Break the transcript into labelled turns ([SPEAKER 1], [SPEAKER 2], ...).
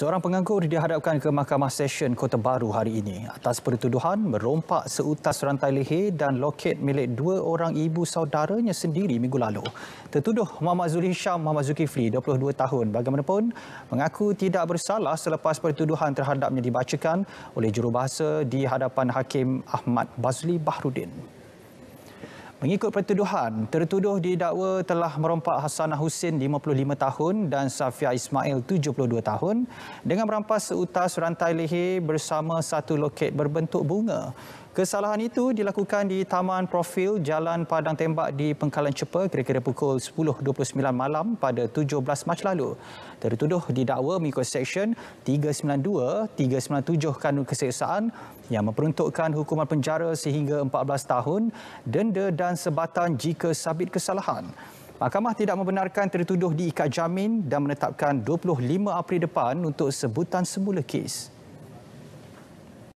[SPEAKER 1] Seorang penganggur dihadapkan ke Mahkamah Session Kota Baru hari ini atas pertuduhan merompak seutas rantai leher dan loket milik dua orang ibu saudaranya sendiri minggu lalu. Tertuduh Muhammad Zul Hisham Muhammad Zulkifli, 22 tahun, bagaimanapun mengaku tidak bersalah selepas pertuduhan terhadapnya dibacakan oleh jurubahasa di hadapan Hakim Ahmad Bazli Bahrudin. Mengikut pertuduhan, tertuduh didakwa telah merompak Hassan Hussein 55 tahun dan Safia Ismail 72 tahun dengan merampas seutas rantai leher bersama satu loket berbentuk bunga. Kesalahan itu dilakukan di Taman Profil Jalan Padang Tembak di Pengkalan Cepa kira-kira pukul 10.29 malam pada 17 Mac lalu. Tertuduh didakwa mengikut Seksyen 392, 397 Kanun Keseksaan yang memperuntukkan hukuman penjara sehingga 14 tahun, denda dan sebatan jika sabit kesalahan. Mahkamah tidak membenarkan tertuduh diikat jamin dan menetapkan 25 April depan untuk sebutan semula kes.